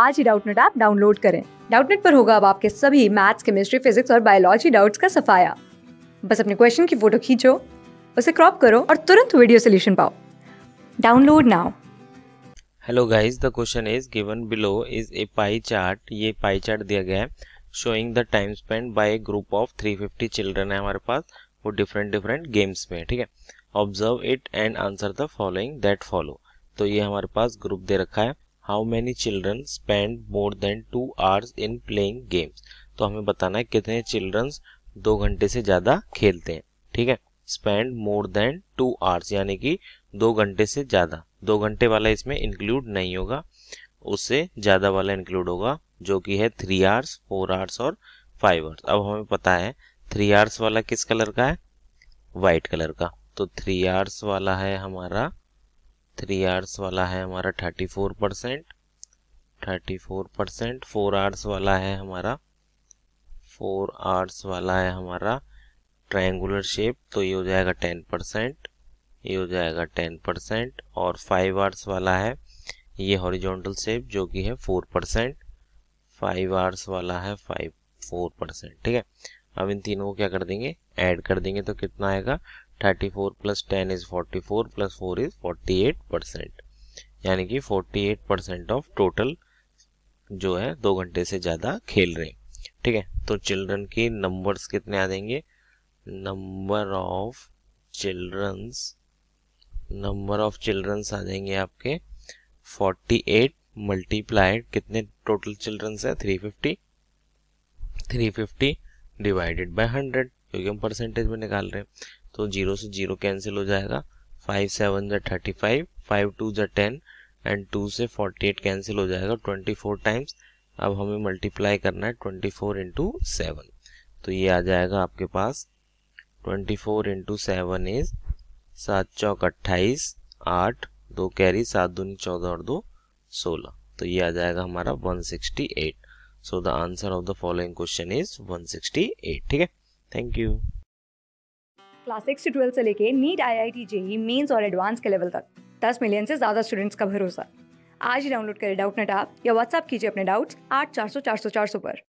आज ही Doubtnut app download करें डाउटनेट पर होगा अब आपके सभी मैथ्स केमिस्ट्री फिजिक्स और बायोलॉजी डाउट्स का सफाया बस अपने क्वेश्चन की फोटो खींचो उसे क्रॉप करो और तुरंत वीडियो सोल्यूशन पाओ download now hello guys the question is given below is a pie chart ये पाई चार्ट दिया गया है showing the time spend by a group of 350 children है हमारे पास वो डिफरेंट डिफरेंट गेम्स में ठीक है observe it and answer the following that follow तो ये हमारे पास ग्रुप दे रखा है how many children spend more than two hours in playing games तो हमें बताना है कितने चिल्ड्रंस दो घंटे से ज़्यादा खेलते हैं ठीक है spend more than two hours यानी कि दो घंटे से ज़्यादा दो घंटे वाला इसमें इंक्लूड नहीं होगा उससे ज़्यादा वाला इंक्लूड होगा जो कि है थ्री आवर्स फोर आवर्स और फाइव आवर्स अब हमें पता है थ्री आवर्स वाला किस कलर का है व्हाइट कलर का तो थ्री आवर्स वाला है हमारा थ्री आर्स वाला है हमारा thirty four percent thirty four percent four hours वाला है हमारा फोर आर्स वाला है हमारा ट्रायंगुलर शेप तो ये हो जाएगा टेन परसेंट ये हो जाएगा टेन परसेंट और फाइव आर्स वाला है ये हॉरिजॉन्टल शेप जो कि है फोर परसेंट फाइव आर्स वाला है फाइव फोर परसेंट ठीक है अब इन तीनों को क्या कर देंगे ऐड कर देंगे तो कितना आएगा 34 four plus ten is forty four plus four is forty eight percent यानी कि 48 परसेंट ऑफ टोटल जो है दो घंटे से ज़्यादा खेल रहे ठीक है तो चिल्ड्रन के नंबर्स कितने आ जाएंगे number of childrens number of childrens आ जाएंगे आपके 48 मल्टीप्लाइड कितने टोटल चिल्ड्रंस है 350 350 डिवाइडेड बाय हंड्रेड क्योंकि हम परसेंटेज में निकाल रहे हैं तो जीरो से जीरो कैंसिल हो जाएगा फाइव सेवन ज़ा थर्टी फाइव फाइव टू ज़ा टेन एंड टू से फोर्टी एट कैंसिल हो जाएगा ट्वेंटी फोर टाइम्स अब हमें मल्टीप्लाई करना है ट्वेंटी फोर इंटू सेवन तो ये आ जाएगा आपके पास twenty four into seven is सात चौक अट्ठाईस आठ दो कैरी सात दूनी चौदह और दो सोलह तो ये आ जाएगा हमारा one sixty eight so the answer of the following question is 168 ठीक है थैंक यू क्लास सिक्स से ट्वेल्थ से लेके NEET I I T JEE mains और एडवांस के लेवल तक दस मिलियन से ज्यादा स्टूडेंट्स का भरोसा आज ही डाउनलोड करें डाउट नेट आप या व्हाट्सअप कीजिए अपने डाउट्स आठ चार सौ चार सौ चार सौ पर